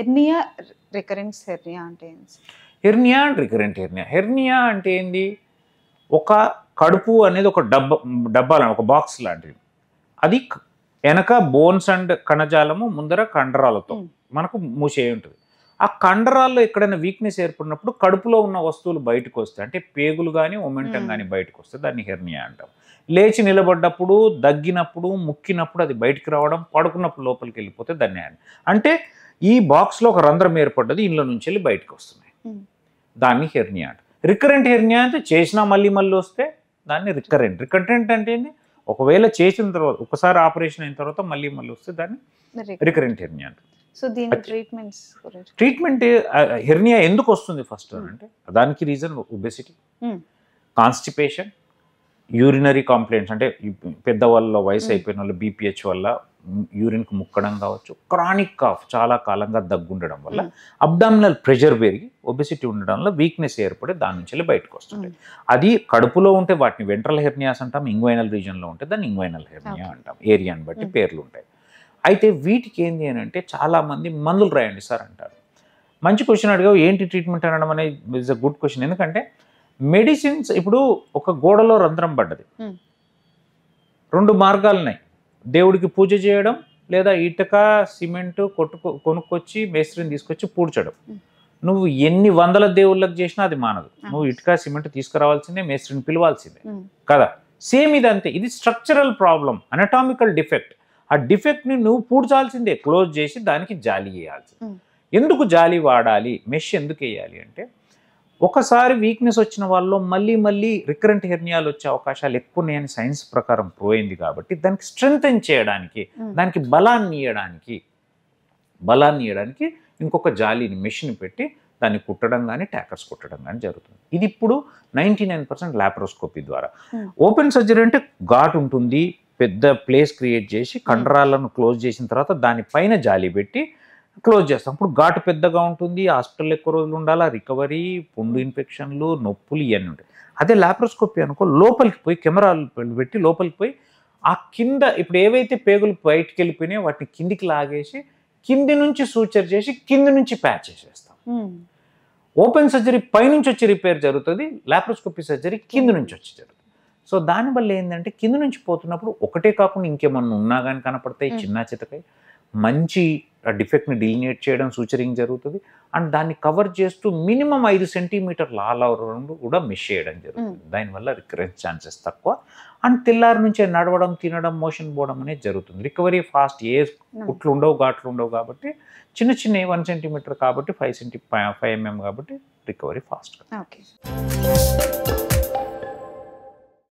Hernia recurrents hernia అంటే hernia and recurrent hernia hernia అంటే ఏంది ఒక కడుపు అనేది ఒక డబ్బా డబ్బా ఒక బాక్స్ లాంటిది అది వెనక బోన్స్ అండ్ కణజాలము ముందర కండరాలతో మనకు మూసే ఉంటుంది ఆ కండరాల్లో ఎక్కడైనా వీక్నెస్ ఏర్పడినప్పుడు కడుపులో ఉన్న వస్తువులు బయటకు వస్తాయి అంటే పేగులు కానీ ఒమెంటం కానీ బయటకు వస్తాయి దాన్ని హెర్నియా అంటాం లేచి నిలబడ్డప్పుడు దగ్గినప్పుడు ముక్కినప్పుడు అది బయటికి రావడం పడుకున్నప్పుడు లోపలికి వెళ్ళిపోతే దాన్ని అంటే ఈ బాక్స్లో ఒక రంధ్రం ఏర్పడ్డది ఇంట్లో నుంచి వెళ్ళి బయటకు వస్తున్నాయి దాన్ని హెర్నియా రికరెంట్ హెర్నియా అంటే చేసినా మళ్ళీ మళ్ళీ వస్తే దాన్ని రికరెంట్ రికరెంట్ అంటే ఏంటి ఒకవేళ చేసిన తర్వాత ఒకసారి ఆపరేషన్ అయిన తర్వాత మళ్ళీ మళ్ళీ వస్తే దాన్ని recurrent hernia so treatment hernia ఎందుకు వస్తుంది ఫస్ట్ అంటే దానికి reason obesity constipation urinary complaints అంటే పెద్దవాళ్ళ వయసు అయిపోయిన వాళ్ళు బీపీహెచ్ వల్ల యూరిన్కి ముక్కడం కావచ్చు క్రానిక్ కాఫ్ చాలా కాలంగా దగ్గుండడం వల్ల అబ్డామినల్ ప్రెషర్ పెరిగి ఒబెసిటీ ఉండడం వల్ల వీక్నెస్ ఏర్పడి దాని నుంచి బయటకు వస్తుంటాయి అది కడుపులో ఉంటే వాటిని వెంట్రల్ హెర్నియాస్ అంటాం ఇంగ్వైనల్ రీజన్లో ఉంటే దాన్ని ఇంగ్వైనల్ హెర్నియా అంటాం ఏరియాని బట్టి పేర్లు ఉంటాయి అయితే వీటికి ఏంది అని అంటే చాలామంది మందులు రాయండి సార్ అంటారు మంచి క్వశ్చన్ అడిగా ఏంటి ట్రీట్మెంట్ అనడం అనేది ఇస్ అ గుడ్ క్వశ్చన్ ఎందుకంటే మెడిసిన్స్ ఇప్పుడు ఒక గోడలో రంధ్రం పడ్డది రెండు మార్గాలున్నాయి దేవుడికి పూజ చేయడం లేదా ఇటుక సిమెంటు కొట్టుకు కొనుక్కొచ్చి మేస్త్రిని తీసుకొచ్చి పూడ్చడం నువ్వు ఎన్ని వందల దేవుళ్ళకి చేసినా అది మానదు నువ్వు ఇటుక సిమెంట్ తీసుకురావాల్సిందే మేస్త్రిని పిలవాల్సిందే కదా సేమ్ ఇది అంతే ఇది స్ట్రక్చరల్ ప్రాబ్లం అనటామికల్ డిఫెక్ట్ ఆ డిఫెక్ట్ని నువ్వు పూడ్చాల్సిందే క్లోజ్ చేసి దానికి జాలి వేయాల్సింది ఎందుకు జాలి వాడాలి మెష్ ఎందుకు వేయాలి అంటే ఒకసారి వీక్నెస్ వచ్చిన వాళ్ళు మళ్ళీ మళ్ళీ రికరెంట్ హెర్నియాలు వచ్చే అవకాశాలు ఎక్కువ ఉన్నాయని సైన్స్ ప్రకారం ప్రూవ్ అయింది కాబట్టి దానికి స్ట్రెంగ్తెన్ చేయడానికి hmm. దానికి బలాన్ని ఇవ్వడానికి బలాన్ని ఇవ్వడానికి ఇంకొక జాలీని మెషిన్ పెట్టి దాన్ని కుట్టడం కానీ ట్యాకర్స్ కుట్టడం కానీ జరుగుతుంది ఇది ఇప్పుడు నైంటీ నైన్ పర్సెంట్ ల్యాప్రోస్కోపీ ద్వారా ఓపెన్ hmm. సర్జరీ అంటే ఘాట్ ఉంటుంది పెద్ద ప్లేస్ క్రియేట్ చేసి కండరాలను క్లోజ్ చేసిన తర్వాత దానిపైన జాలి పెట్టి క్లోజ్ చేస్తాం అప్పుడు ఘాటు పెద్దగా ఉంటుంది హాస్పిటల్ ఎక్కువ రోజులు ఉండాలా రికవరీ పుండు hmm. ఇన్ఫెక్షన్లు నొప్పులు ఇవన్నీ ఉంటాయి అదే లాప్రోస్కోపీ అనుకో లోపలికి పోయి కెమెరాలు పెట్టి లోపలికి పోయి ఆ కింద ఇప్పుడు ఏవైతే పేగులు బయటికి వెళ్ళిపోయినాయో వాటిని కిందికి లాగేసి కింది నుంచి సూచర్ చేసి కింది నుంచి ప్యాచ్ చేసేస్తాం hmm. ఓపెన్ సర్జరీ పైనుంచి వచ్చి రిపేర్ జరుగుతుంది లాప్రోస్కోపీ సర్జరీ కింది hmm. నుంచి వచ్చి జరుగుతుంది సో దానివల్ల ఏంటంటే కింది నుంచి పోతున్నప్పుడు ఒకటే కాకుండా ఇంకేమన్నా ఉన్నా కానీ కనపడతాయి చిన్న చితకాయ మంచి ఆ డిఫెక్ట్ని డిలినేట్ చేయడం సూచరింగ్ జరుగుతుంది అండ్ దాన్ని కవర్ చేస్తూ మినిమం ఐదు సెంటీమీటర్ లాల్ ఆలవరంలో కూడా మిస్ చేయడం జరుగుతుంది దానివల్ల రికరెన్స్ ఛాన్సెస్ తక్కువ అండ్ తెల్లారి నుంచే నడవడం తినడం మోషన్ పోవడం అనేది జరుగుతుంది రికవరీ ఫాస్ట్ ఏ కుట్లు ఉండవు ఘాట్లు ఉండవు కాబట్టి చిన్న చిన్న వన్ సెంటీమీటర్ కాబట్టి ఫైవ్ సెంటీ ఫైవ్ ఎంఎం కాబట్టి రికవరీ ఫాస్ట్ ఓకే